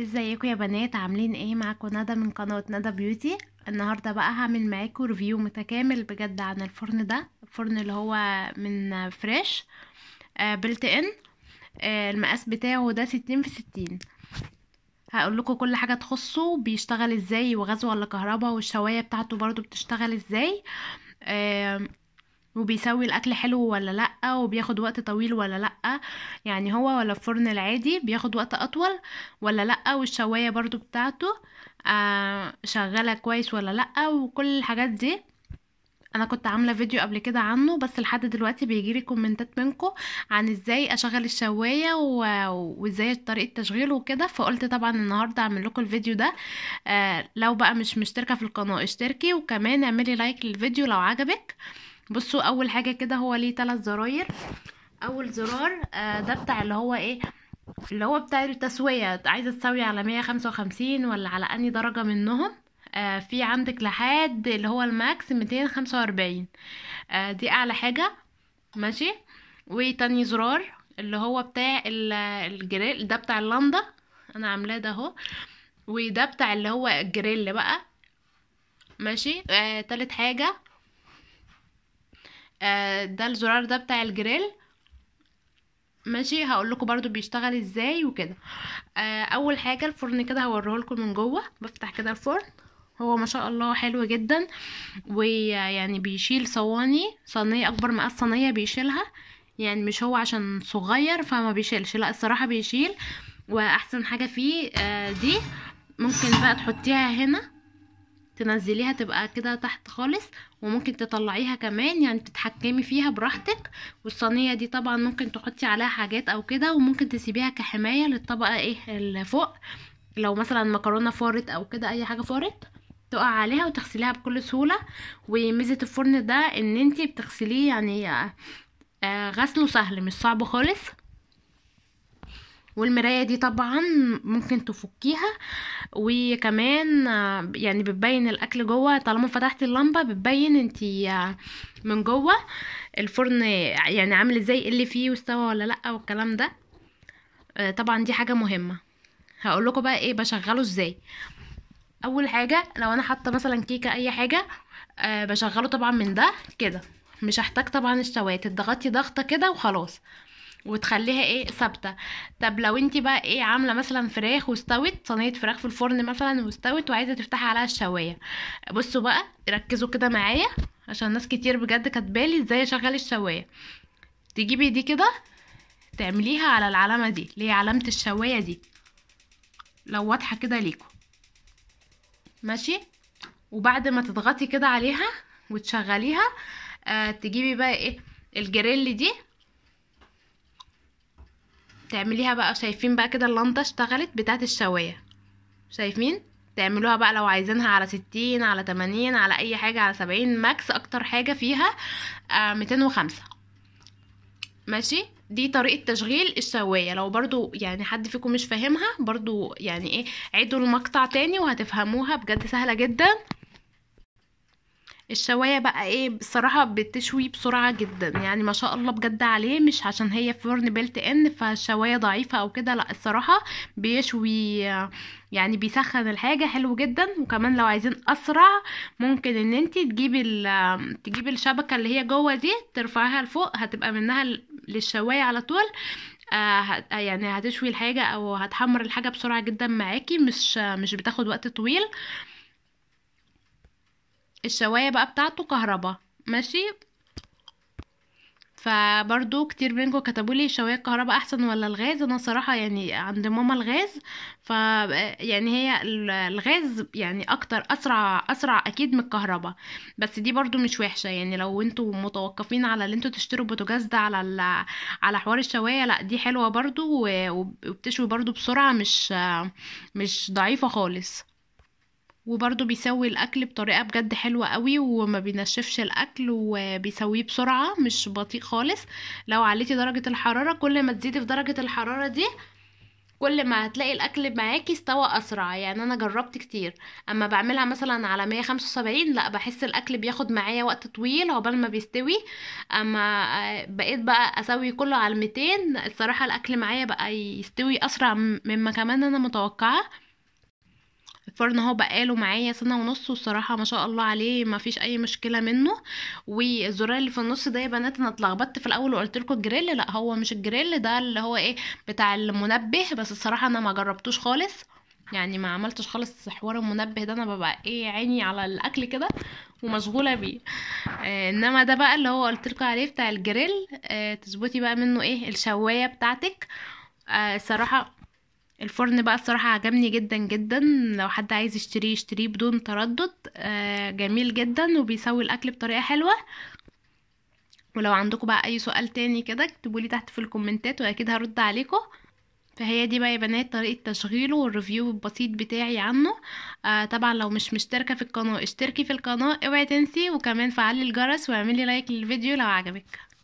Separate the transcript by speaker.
Speaker 1: ازيكم يا بنات عاملين ايه معاكم ندى من قناه ندى بيوتي النهارده بقى هعمل معاكم ريفيو متكامل بجد عن الفرن ده الفرن اللي هو من فريش بلت ان المقاس بتاعه ده ستين في ستين هقول لكم كل حاجه تخصه بيشتغل ازاي وغاز ولا كهربا والشوايه بتاعته برضو بتشتغل ازاي آه وبيسوي الاكل حلو ولا لا وبياخد وقت طويل ولا لا يعني هو ولا الفرن العادي بياخد وقت اطول ولا لا والشوايه برضو بتاعته آه شغاله كويس ولا لا وكل الحاجات دي انا كنت عامله فيديو قبل كده عنه بس لحد دلوقتي بيجيلي كومنتات منكم عن ازاي اشغل الشوايه و... وازاي طريقه تشغيله وكده فقلت طبعا النهارده اعمل لكم الفيديو ده آه لو بقى مش مشتركه في القناه اشتركي وكمان اعملي لايك للفيديو لو عجبك بصوا اول حاجه كده هو ليه ثلاث زراير اول زرار آه، ده بتاع اللي هو ايه اللي هو بتاع التسويه عايزه تسوي على 155 ولا على اني درجه منهم آه، في عندك لحد اللي هو الماكس 245 آه، دي اعلى حاجه ماشي وتاني زرار اللي هو بتاع الجريل ده بتاع اللندا انا عاملاه ده اهو وده بتاع اللي هو الجريل بقى ماشي آه تالت حاجه آه، ده الزرار ده بتاع الجريل ماشي هقول لكم برضو بيشتغل ازاي وكده آه اول حاجه الفرن كده هوريه لكم من جوه بفتح كده الفرن هو ما شاء الله حلو جدا ويعني بيشيل صواني صينيه اكبر مقاس صينية بيشيلها يعني مش هو عشان صغير فما بيشيلش لا الصراحه بيشيل واحسن حاجه فيه آه دي ممكن بقى تحطيها هنا تنزليها تبقى كده تحت خالص وممكن تطلعيها كمان يعني تتحكمي فيها براحتك والصينيه دي طبعا ممكن تحطي عليها حاجات او كده وممكن تسيبيها كحمايه للطبقه ايه اللي فوق لو مثلا مكرونه فارت او كده اي حاجه فارت تقع عليها وتغسليها بكل سهوله وميزه الفرن ده ان انتي بتغسليه يعني آه، آه، غسله سهل مش صعب خالص والمرايه دي طبعا ممكن تفكيها وكمان آه، يعني بتبين الاكل جوه طالما فتحت اللمبه بتبين انتي آه، من جوه الفرن يعني عامل ازاي ايه اللي فيه واستوى ولا لا والكلام ده آه، طبعا دي حاجه مهمه هقول لكم بقى ايه بشغله ازاي اول حاجه لو انا حاطه مثلا كيكه اي حاجه بشغله طبعا من ده كده مش هحتاج طبعا الشوايه تضغطي ضغطه كده وخلاص وتخليها ايه ثابته طب لو انت بقى ايه عامله مثلا فراخ واستوت صينيه فراخ في الفرن مثلا واستوت وعايزه تفتحي عليها الشوايه بصوا بقى ركزوا كده معايا عشان ناس كتير بجد كاتبالي ازاي اشغل الشوايه تجيبي دي كده تعمليها على العلامه دي اللي هي علامه الشوايه دي لو واضحه كده ليكم ماشي وبعد ما تضغطي كده عليها وتشغليها آه تجيبي بقى ايه الجريل دي تعمليها بقى شايفين بقى كده اللنطة اشتغلت بتاعت الشواية شايفين تعملوها بقى لو عايزينها على ستين على تمانين على اي حاجة على سبعين ماكس اكتر حاجة فيها آه، ميتين وخمسة ماشي دي طريقة تشغيل الشواية لو برضو يعني حد فيكم مش فاهمها برضو يعني ايه عيدوا المقطع تاني وهتفهموها بجد سهلة جدا الشوايه بقى ايه بصراحه بتشوي بسرعه جدا يعني ما شاء الله بجد عليه مش عشان هي فرن بلت ان فالشوايه ضعيفه او كده لا الصراحه بيشوي يعني بيسخن الحاجه حلو جدا وكمان لو عايزين اسرع ممكن ان انت تجيبي تجيبي الشبكه اللي هي جوه دي ترفعيها لفوق هتبقى منها للشوايه على طول آه يعني هتشوي الحاجه او هتحمر الحاجه بسرعه جدا معاكي مش مش بتاخد وقت طويل آه الشواية بقى بتاعته كهربا ماشي فبرضو كتير منكم كتبوا لي الشوايه الكهرباء احسن ولا الغاز انا صراحه يعني عند ماما الغاز ف يعني هي الغاز يعني اكتر اسرع اسرع اكيد من الكهرباء بس دي برضو مش وحشه يعني لو انتوا متوقفين على اللي انتوا تشتروا بوتاجاز ده على ال... على حوار الشوايه لا دي حلوه برضو وبتشوي برضو بسرعه مش مش ضعيفه خالص وبرضه بيسوي الاكل بطريقه بجد حلوه قوي وما بينشفش الاكل وبيسويه بسرعه مش بطيء خالص لو عليتي درجه الحراره كل ما تزيدي في درجه الحراره دي كل ما هتلاقي الاكل معاكي استوى اسرع يعني انا جربت كتير اما بعملها مثلا على 175 لا بحس الاكل بياخد معايا وقت طويل عقبال ما بيستوي اما بقيت بقى اسوي كله على 200 الصراحه الاكل معايا بقى يستوي اسرع مما كمان انا متوقعه الفرن اهو بقاله معايا سنه ونص والصراحه ما شاء الله عليه ما فيش اي مشكله منه والزرار اللي في النص ده يا بنات انا اتلخبطت في الاول وقلت لكم الجريل لا هو مش الجريل ده اللي هو ايه بتاع المنبه بس الصراحه انا ما جربتوش خالص يعني ما عملتش خالص حوار المنبه ده انا ببقى ايه عيني على الاكل كده ومشغوله بيه آه انما ده بقى اللي هو قلت لكم عليه بتاع الجريل آه تظبطي بقى منه ايه الشوايه بتاعتك آه الصراحه الفرن بقى الصراحة عجبني جدا جدا لو حد عايز يشتريه يشتريه بدون تردد آه، جميل جدا وبيسوي الاكل بطريقة حلوة ولو عندكم بقى اي سؤال تاني كده اكتبولي تحت في الكومنتات واكيد هرد عليكم فهي دي بقى يا بنات طريقة تشغيله والريفيو البسيط بتاعي عنه آه طبعا لو مش مشتركة في القناة اشتركي في القناة اوعي تنسي وكمان فعلي الجرس واعملي لايك للفيديو لو عجبك